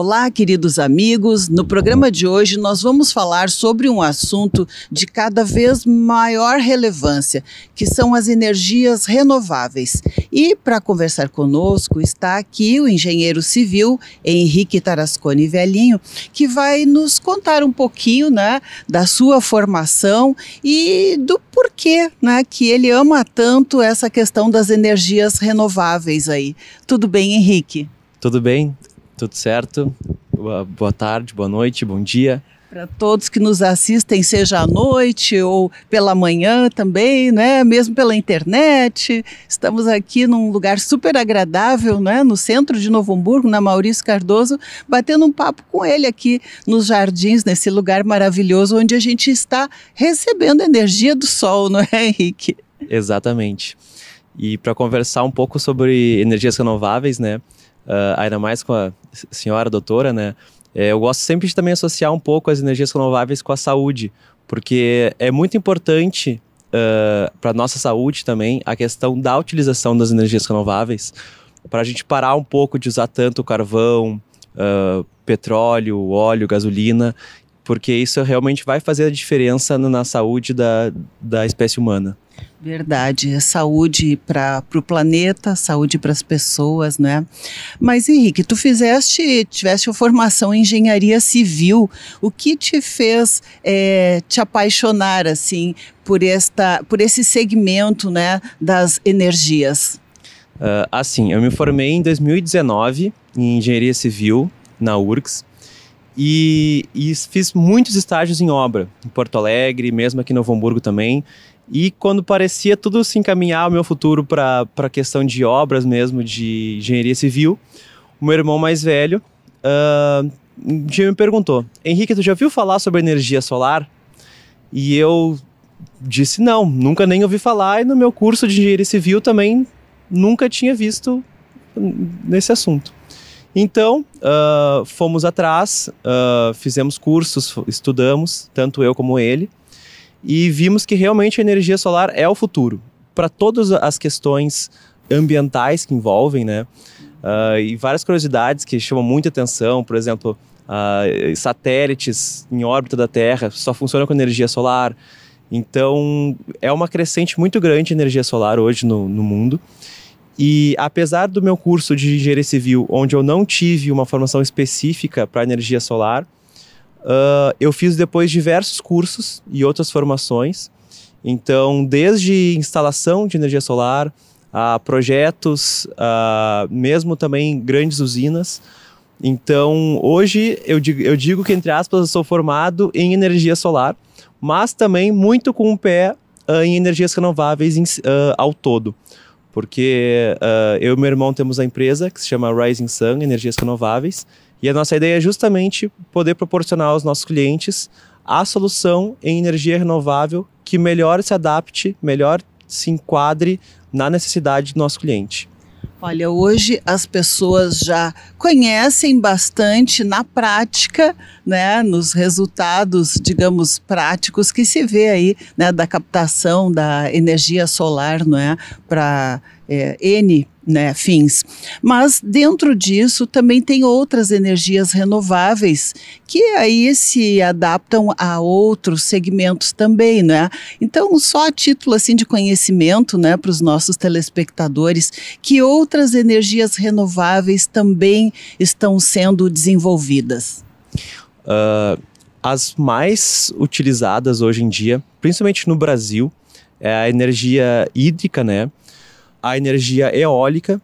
Olá, queridos amigos. No programa de hoje nós vamos falar sobre um assunto de cada vez maior relevância, que são as energias renováveis. E para conversar conosco está aqui o engenheiro civil Henrique Tarascone Velhinho, que vai nos contar um pouquinho, né, da sua formação e do porquê, né, que ele ama tanto essa questão das energias renováveis aí. Tudo bem, Henrique? Tudo bem? Tudo certo? Boa, boa tarde, boa noite, bom dia. Para todos que nos assistem, seja à noite ou pela manhã também, né? mesmo pela internet. Estamos aqui num lugar super agradável, né? no centro de Novo Hamburgo, na Maurício Cardoso, batendo um papo com ele aqui nos jardins, nesse lugar maravilhoso onde a gente está recebendo energia do sol, não é, Henrique? Exatamente. E para conversar um pouco sobre energias renováveis, né? uh, ainda mais com a senhora doutora, né? É, eu gosto sempre de também associar um pouco as energias renováveis com a saúde, porque é muito importante uh, ah, para nossa saúde também a questão da utilização das energias renováveis, para a gente parar um pouco de usar tanto carvão, uh, petróleo, óleo, gasolina, porque isso realmente vai fazer a diferença na saúde da, da espécie humana. Verdade, é saúde para o planeta, saúde para as pessoas, é Mas Henrique, tu fizeste, tiveste formação em engenharia civil. O que te fez é, te apaixonar assim por esta, por esse segmento, né, das energias? Uh, assim, eu me formei em 2019 em engenharia civil na URGS. E, e, fiz muitos estágios em obra, em Porto Alegre, mesmo aqui em Novo Hamburgo também. E quando parecia tudo se encaminhar o meu futuro para a questão de obras mesmo, de engenharia civil, o meu irmão mais velho uh, um dia me perguntou: Henrique, tu já ouviu falar sobre energia solar? E eu disse: não, nunca nem ouvi falar. E no meu curso de engenharia civil também nunca tinha visto nesse assunto. Então, uh, fomos atrás, uh, fizemos cursos, estudamos, tanto eu como ele e vimos que realmente a energia solar é o futuro para todas as questões ambientais que envolvem, né? Uh, e várias curiosidades que chamam muita atenção, por exemplo, uh, satélites em órbita da Terra só funcionam com energia solar. Então, é uma crescente muito grande energia solar hoje no, no mundo. E apesar do meu curso de engenharia civil, onde eu não tive uma formação específica para energia solar, Uh, eu fiz depois diversos cursos e outras formações. Então, desde instalação de energia solar, a projetos, a ah, mesmo também grandes usinas. Então, hoje eu digo, eu digo que, entre aspas, eu sou formado em energia solar, mas também muito com o pé uh, em energias renováveis em, uh, ao todo. Porque uh, eu e meu irmão temos a empresa que se chama Rising Sun Energias Renováveis. E a nossa ideia é justamente poder proporcionar aos nossos clientes a solução em energia renovável que melhor se adapte, melhor se enquadre na necessidade do nosso cliente. Olha, hoje as pessoas já conhecem bastante na prática, né, nos resultados, digamos, práticos que se vê aí, né, da captação da energia solar, não é, para é, N né, fins. Mas dentro disso também tem outras energias renováveis que aí se adaptam a outros segmentos também, né? Então, só a título assim de conhecimento, né, para os nossos telespectadores, que outras energias renováveis também estão sendo desenvolvidas. Uh, as mais utilizadas hoje em dia, principalmente no Brasil, é a energia hídrica, né? a energia eólica.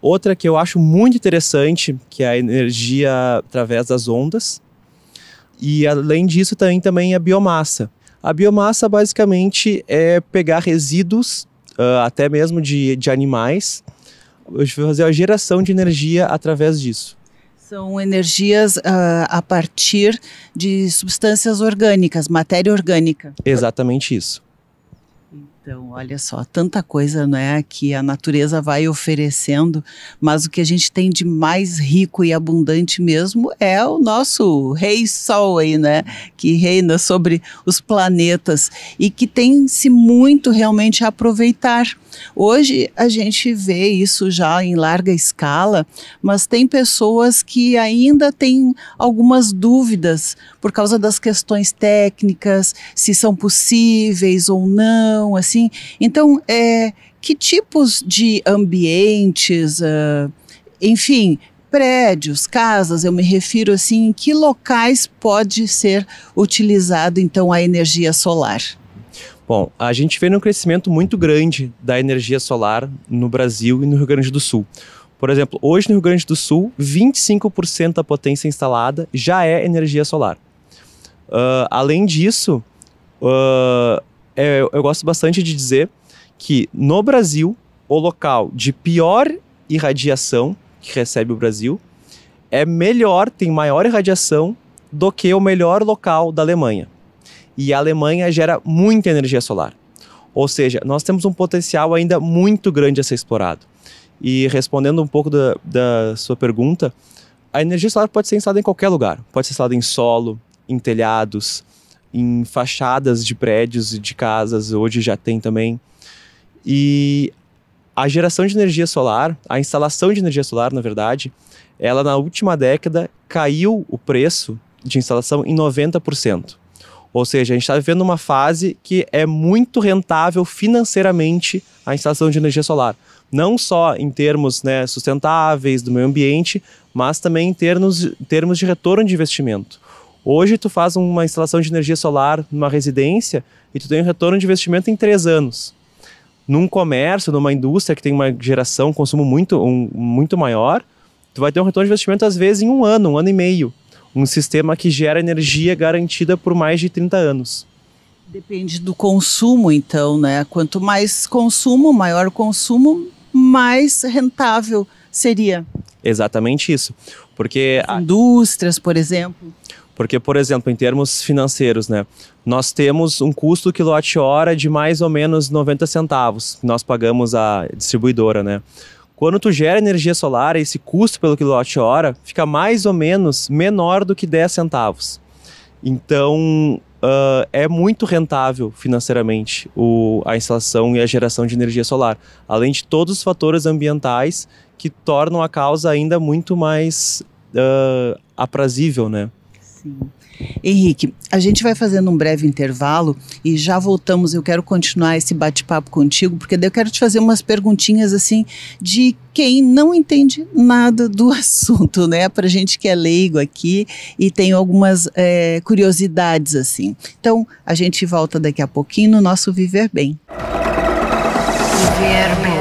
Outra que eu acho muito interessante, que é a energia através das ondas. E além disso, tem também a biomassa. A biomassa basicamente é pegar resíduos, uh, até mesmo de, de animais, fazer a geração de energia através disso. São energias uh, a partir de substâncias orgânicas, matéria orgânica. Exatamente isso. Então, olha só, tanta coisa né, que a natureza vai oferecendo, mas o que a gente tem de mais rico e abundante mesmo é o nosso rei Sol aí, né? Que reina sobre os planetas e que tem-se muito realmente a aproveitar. Hoje a gente vê isso já em larga escala, mas tem pessoas que ainda têm algumas dúvidas por causa das questões técnicas, se são possíveis ou não, assim assim. Então, é, que tipos de ambientes, uh, enfim, prédios, casas, eu me refiro assim, em que locais pode ser utilizado então a energia solar? Bom, a gente vê um crescimento muito grande da energia solar no Brasil e no Rio Grande do Sul. Por exemplo, hoje no Rio Grande do Sul, 25% da potência instalada já é energia solar. Uh, além disso, ah, é, eu, eu gosto bastante de dizer que no Brasil, o local de pior irradiação que recebe o Brasil é melhor, tem maior irradiação do que o melhor local da Alemanha. E a Alemanha gera muita energia solar. Ou seja, nós temos um potencial ainda muito grande a ser explorado. E respondendo um pouco da, da sua pergunta, a energia solar pode ser instalada em qualquer lugar. Pode ser instalada em solo, em telhados, em fachadas de prédios e de casas, hoje já tem também. E a geração de energia solar, a instalação de energia solar, na verdade, ela na última década caiu o preço de instalação em 90%. Ou seja, a gente está vivendo uma fase que é muito rentável financeiramente a instalação de energia solar. Não só em termos né, sustentáveis do meio ambiente, mas também em termos, em termos de retorno de investimento. Hoje tu faz uma instalação de energia solar numa residência e tu tem um retorno de investimento em três anos. Num comércio, numa indústria que tem uma geração, um consumo muito, um, muito maior, tu vai ter um retorno de investimento às vezes em um ano, um ano e meio. Um sistema que gera energia garantida por mais de 30 anos. Depende do consumo, então, né? Quanto mais consumo, maior consumo, mais rentável seria. Exatamente isso. Porque. As indústrias, por exemplo. Porque, por exemplo, em termos financeiros, né, nós temos um custo quilowatt-hora de mais ou menos 90 centavos que nós pagamos à distribuidora, né? Quando tu gera energia solar, esse custo pelo quilowatt-hora fica mais ou menos menor do que 10 centavos. Então, uh, é muito rentável financeiramente o, a instalação e a geração de energia solar, além de todos os fatores ambientais que tornam a causa ainda muito mais uh, aprazível, né? Sim. Henrique, a gente vai fazendo um breve intervalo e já voltamos. Eu quero continuar esse bate-papo contigo, porque daí eu quero te fazer umas perguntinhas assim de quem não entende nada do assunto, né? Para gente que é leigo aqui e tem algumas é, curiosidades assim. Então, a gente volta daqui a pouquinho no nosso Viver Bem. Viver Bem.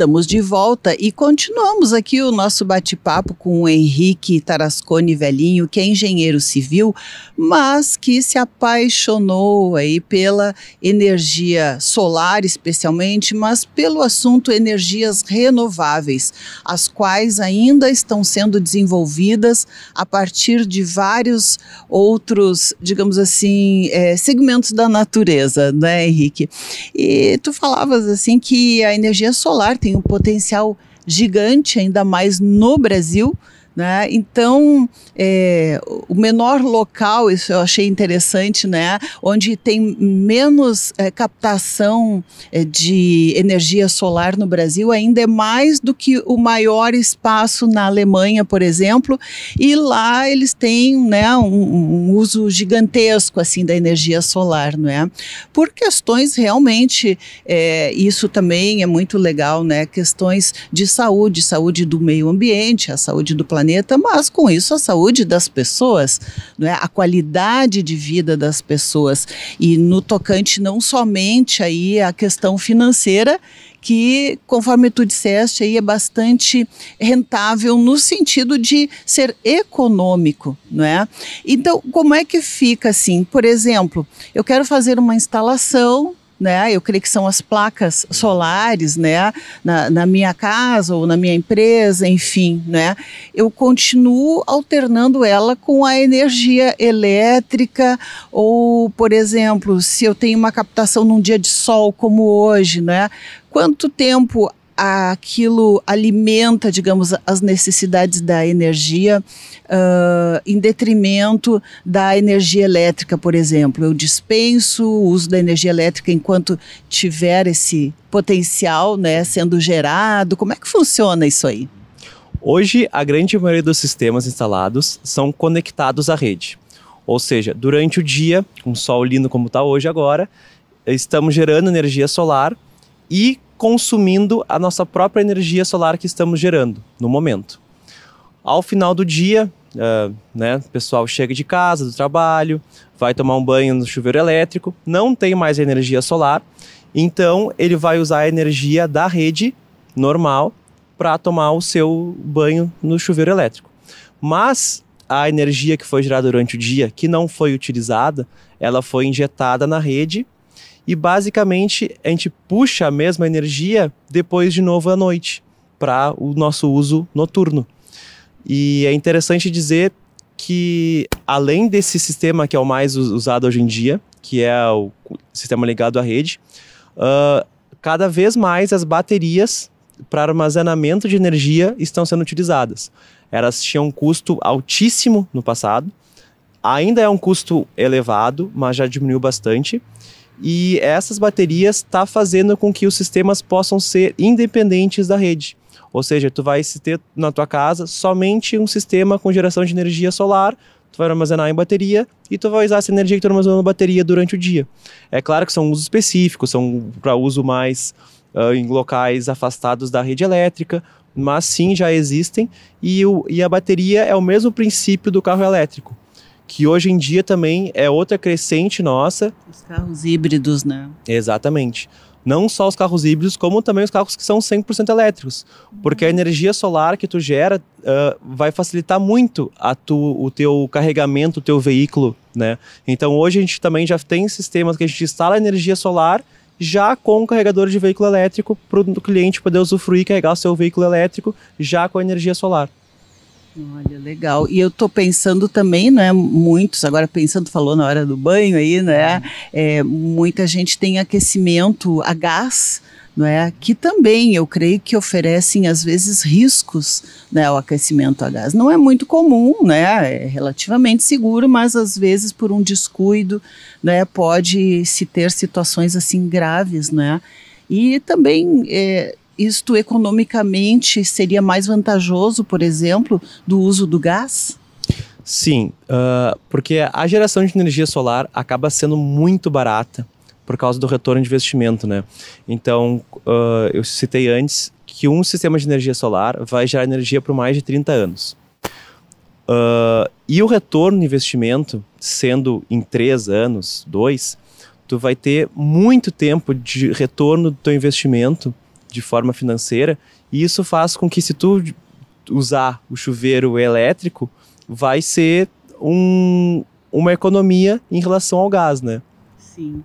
Estamos de volta e continuamos aqui o nosso bate-papo com o Henrique Tarascone Velhinho, que é engenheiro civil, mas que se apaixonou aí pela energia solar, especialmente, mas pelo assunto energias renováveis, as quais ainda estão sendo desenvolvidas a partir de vários outros, digamos assim, é, segmentos da natureza, né, Henrique? E tu falavas assim que a energia solar tem tem um potencial gigante, ainda mais no Brasil, né? Então, é, o menor local, isso eu achei interessante, né? onde tem menos é, captação é, de energia solar no Brasil, ainda é mais do que o maior espaço na Alemanha, por exemplo, e lá eles têm né, um, um uso gigantesco assim da energia solar, não é? Por questões realmente, é, isso também é muito legal, né? Questões de saúde, saúde do meio ambiente, a saúde do planeta planeta, mas com isso a saúde das pessoas, não é? a qualidade de vida das pessoas. E no tocante não somente aí a questão financeira, que, conforme tu disseste, aí é bastante rentável no sentido de ser econômico, não é? Então, como é que fica assim? Por exemplo, eu quero fazer uma instalação né? Eu creio que são as placas solares, né? Na, na, minha casa ou na minha empresa, enfim, né? Eu continuo alternando ela com a energia elétrica ou, por exemplo, se eu tenho uma captação num dia de sol como hoje, né? Quanto tempo aquilo alimenta, digamos, as necessidades da energia uh, em detrimento da energia elétrica, por exemplo. Eu dispenso o uso da energia elétrica enquanto tiver esse potencial né, sendo gerado. Como é que funciona isso aí? Hoje, a grande maioria dos sistemas instalados são conectados à rede. Ou seja, durante o dia, com um sol lindo como está hoje agora, estamos gerando energia solar e consumindo a nossa própria energia solar que estamos gerando no momento. Ao final do dia, uh, né, o pessoal chega de casa, do trabalho, vai tomar um banho no chuveiro elétrico, não tem mais energia solar, então ele vai usar a energia da rede normal para tomar o seu banho no chuveiro elétrico. Mas a energia que foi gerada durante o dia, que não foi utilizada, ela foi injetada na rede e basicamente a gente puxa a mesma energia depois de novo à noite para o nosso uso noturno. E é interessante dizer que além desse sistema que é o mais usado hoje em dia, que é o sistema ligado à rede, uh, cada vez mais as baterias para armazenamento de energia estão sendo utilizadas. Elas tinham um custo altíssimo no passado, ainda é um custo elevado, mas já diminuiu bastante. E essas baterias está fazendo com que os sistemas possam ser independentes da rede. Ou seja, tu vai ter na tua casa somente um sistema com geração de energia solar, tu vai armazenar em bateria e tu vai usar essa energia que tu armazenou na bateria durante o dia. É claro que são usos específicos, são para uso mais uh, em locais afastados da rede elétrica, mas sim já existem e, o, e a bateria é o mesmo princípio do carro elétrico que hoje em dia também é outra crescente nossa. Os carros híbridos, né? Exatamente. Não só os carros híbridos, como também os carros que são 100% elétricos. Porque a uhum. energia solar que tu gera uh, vai facilitar muito a tu, o teu carregamento, o teu veículo, né? Então hoje a gente também já tem sistemas que a gente instala energia solar já com o carregador de veículo elétrico para o cliente poder usufruir e carregar o seu veículo elétrico já com a energia solar. Olha, legal. E eu estou pensando também, não é? Muitos, agora pensando, falou na hora do banho aí, né? É, muita gente tem aquecimento a gás, não é? Que também eu creio que oferecem às vezes riscos, né, o aquecimento a gás. Não é muito comum, né? É relativamente seguro, mas às vezes por um descuido, né, pode se ter situações assim graves, né? E também é, isto economicamente seria mais vantajoso, por exemplo, do uso do gás? Sim, uh, porque a geração de energia solar acaba sendo muito barata por causa do retorno de investimento, né? Então, uh, eu citei antes que um sistema de energia solar vai gerar energia por mais de 30 anos. Uh, e o retorno de investimento, sendo em 3 anos, 2, tu vai ter muito tempo de retorno do teu investimento de forma financeira. E isso faz com que se tu usar o chuveiro elétrico, vai ser um, uma economia em relação ao gás, né? Sim.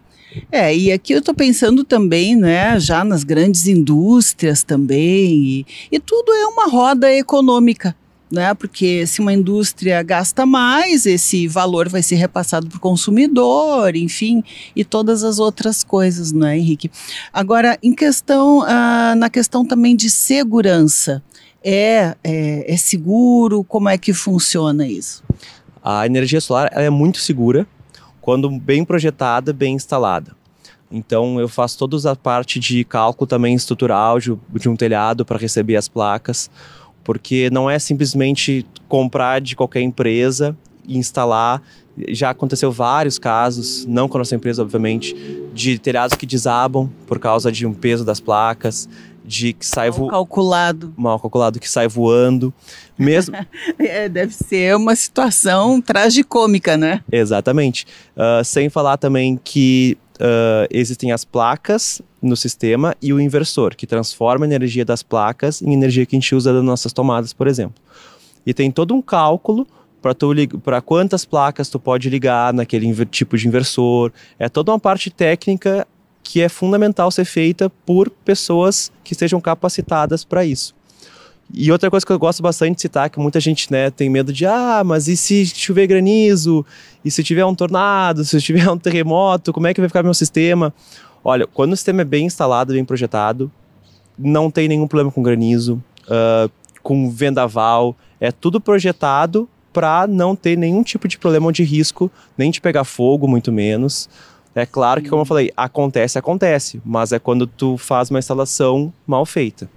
É, e aqui eu estou pensando também, né, já nas grandes indústrias também, e, e, tudo é uma roda econômica, né? Porque se uma indústria gasta mais, esse valor vai ser repassado para o consumidor, enfim, e todas as outras coisas, né, Henrique? Agora, em questão, ah, na questão também de segurança, é, é, é seguro? Como é que funciona isso? A energia solar é muito segura quando bem projetada, bem instalada. Então eu faço toda a parte de cálculo também estrutural de, de um telhado para receber as placas porque não é simplesmente comprar de qualquer empresa e instalar. Já aconteceu vários casos, não com a nossa empresa, obviamente, de telhados que desabam por causa de um peso das placas, de que sai voando. calculado. Mal calculado, que sai voando. Mesmo. é, deve ser uma situação tragicômica, né? Exatamente. Uh, sem falar também que uh, existem as placas no sistema e o inversor, que transforma a energia das placas em energia que a gente usa das nossas tomadas, por exemplo. E tem todo um cálculo para quantas placas tu pode ligar naquele tipo de inversor. É toda uma parte técnica que é fundamental ser feita por pessoas que estejam capacitadas para isso. E outra coisa que eu gosto bastante de citar, que muita gente né, tem medo de, ah, mas e se chover granizo? E se tiver um tornado? Se tiver um terremoto? Como é que vai ficar meu sistema? Olha, quando o sistema é bem instalado, bem projetado, não tem nenhum problema com granizo, uh, com vendaval, é tudo projetado para não ter nenhum tipo de problema ou de risco, nem de pegar fogo, muito menos. É claro que, como eu uhum. falei, acontece, acontece, mas é quando tu faz uma instalação mal feita.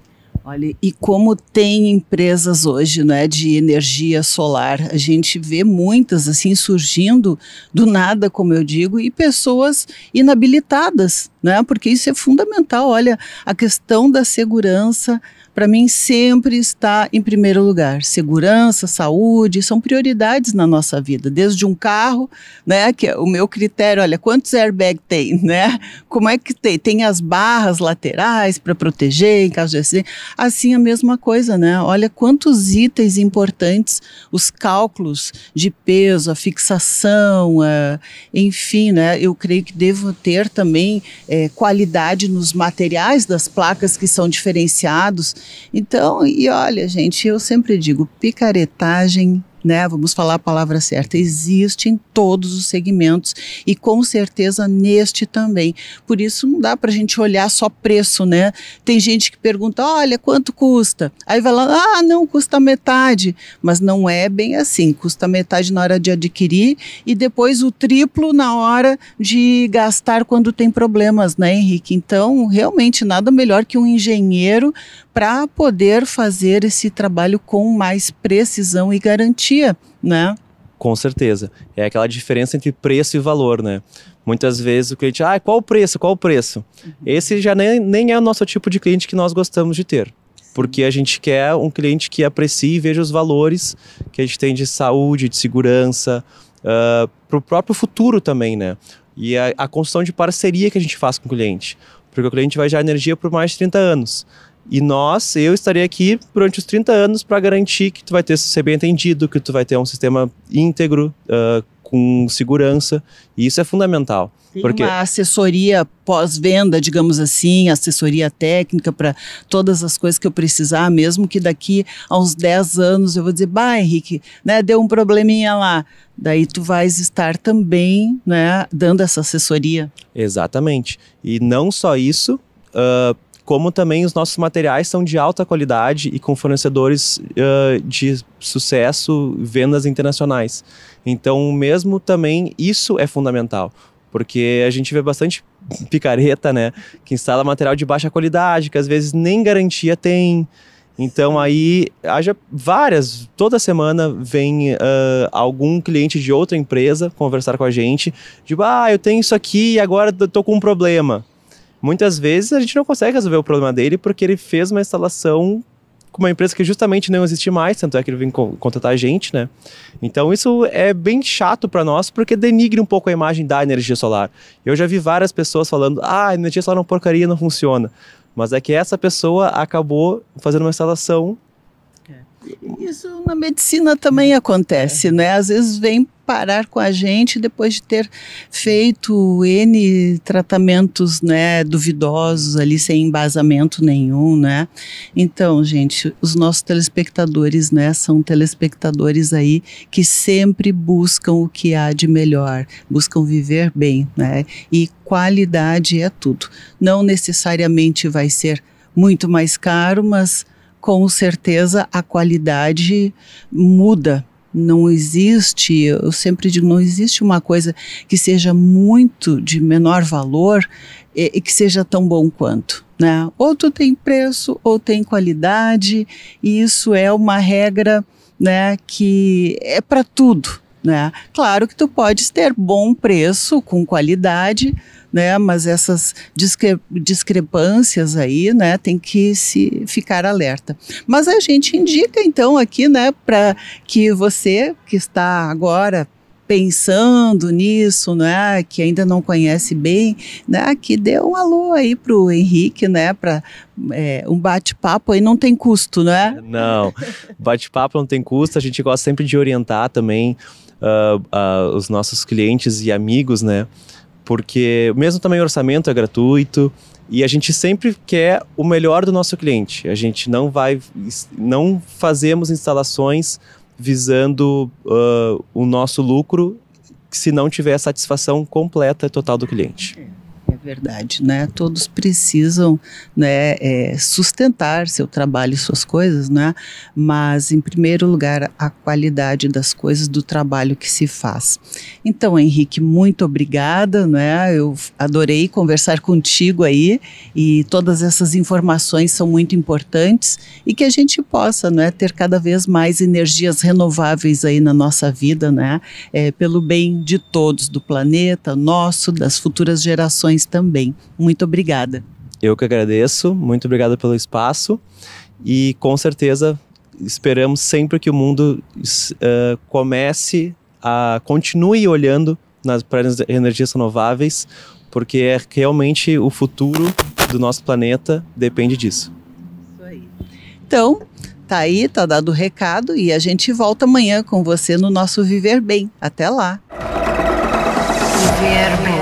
Olha, e como tem empresas hoje, não é, de energia solar, a gente vê muitas assim surgindo do nada, como eu digo, e pessoas inabilitadas, é? Porque isso é fundamental. Olha, a questão da segurança, para mim sempre está em primeiro lugar. Segurança, saúde, são prioridades na nossa vida, desde um carro, né, que é o meu critério, olha, quantos airbags tem, né? Como é que tem? Tem as barras laterais para proteger em caso de acidente. Assim a mesma coisa, né? Olha quantos itens importantes, os cálculos de peso, a fixação, enfim, né? Eu creio que devo ter também é, qualidade nos materiais das placas que são diferenciados então, e olha, gente, eu sempre digo, picaretagem né, vamos falar a palavra certa, existe em todos os segmentos e com certeza neste também. Por isso não dá para a gente olhar só preço, né? Tem gente que pergunta, olha, quanto custa? Aí vai lá, ah, não, custa metade. Mas não é bem assim, custa metade na hora de adquirir e depois o triplo na hora de gastar quando tem problemas, né, Henrique? Então, realmente, nada melhor que um engenheiro para poder fazer esse trabalho com mais precisão e garantia, né? Com certeza. É aquela diferença entre preço e valor, né? Muitas vezes o cliente, ah, qual o preço? Qual o preço? Uhum. Esse já nem, nem é o nosso tipo de cliente que nós gostamos de ter. Porque a gente quer um cliente que aprecie e veja os valores que a gente tem de saúde, de segurança, uh, ah, para o próprio futuro também, né? E a, a construção de parceria que a gente faz com o cliente. Porque o cliente vai gerar energia por mais de 30 anos. E nós, eu estarei aqui durante os 30 anos para garantir que tu vai ter ser bem atendido, que tu vai ter um sistema íntegro, uh, com segurança, e isso é fundamental. Tem porque... uma assessoria pós-venda, digamos assim, assessoria técnica para todas as coisas que eu precisar, mesmo que daqui a uns 10 anos eu vou dizer, bah, Henrique, né, deu um probleminha lá. Daí tu vais estar também né, dando essa assessoria. Exatamente. E não só isso, uh, como também os nossos materiais são de alta qualidade e com fornecedores uh, de sucesso, vendas internacionais. Então, mesmo também isso é fundamental, porque a gente vê bastante picareta, né, que instala material de baixa qualidade, que às vezes nem garantia tem. Então aí haja várias, toda semana vem uh, algum cliente de outra empresa conversar com a gente, de tipo, ah, eu tenho isso aqui e agora tô com um problema. Muitas vezes a gente não consegue resolver o problema dele porque ele fez uma instalação com uma empresa que justamente não existe mais, tanto é que ele vem contratar a gente, né? Então isso é bem chato para nós porque denigre um pouco a imagem da energia solar. Eu já vi várias pessoas falando: "Ah, a energia solar é uma porcaria, não funciona". Mas é que essa pessoa acabou fazendo uma instalação isso na medicina também acontece, é. né? Às vezes vem parar com a gente depois de ter feito N tratamentos, né, duvidosos ali, sem embasamento nenhum, né? Então, gente, os nossos telespectadores, né, são telespectadores aí que sempre buscam o que há de melhor, buscam viver bem, né? E qualidade é tudo. Não necessariamente vai ser muito mais caro, mas com certeza a qualidade muda. Não existe, eu sempre digo, não existe uma coisa que seja muito de menor valor e, e que seja tão bom quanto. Né? Ou tu tem preço, ou tem qualidade, e isso é uma regra né, que é para tudo. Né? Claro que tu pode ter bom preço com qualidade, né? Mas essas discre discrepâncias aí, né? Tem que se ficar alerta. Mas a gente indica então aqui, né? Para que você que está agora pensando nisso, né, que ainda não conhece bem, né, que dê um alô aí pro Henrique, né, para é, um bate-papo aí não tem custo, né? Não, bate-papo não tem custo, a gente gosta sempre de orientar também uh, uh, os nossos clientes e amigos, né? Porque mesmo também o orçamento é gratuito e a gente sempre quer o melhor do nosso cliente. A gente não vai, não fazemos instalações visando uh, o nosso lucro se não tiver a satisfação completa e total do cliente verdade, né? Todos precisam, né, é, sustentar seu trabalho e suas coisas, né? Mas em primeiro lugar a qualidade das coisas do trabalho que se faz. Então, Henrique, muito obrigada, né? Eu adorei conversar contigo aí e todas essas informações são muito importantes e que a gente possa, né, ter cada vez mais energias renováveis aí na nossa vida, né? É, pelo bem de todos, do planeta, nosso, das futuras gerações também. Muito obrigada. Eu que agradeço, muito obrigado pelo espaço e com certeza esperamos sempre que o mundo uh, comece a continue olhando para as energias renováveis, porque é realmente o futuro do nosso planeta depende disso. Isso aí. Então, tá aí, tá dado o recado e a gente volta amanhã com você no nosso Viver Bem. Até lá. Viver Bem.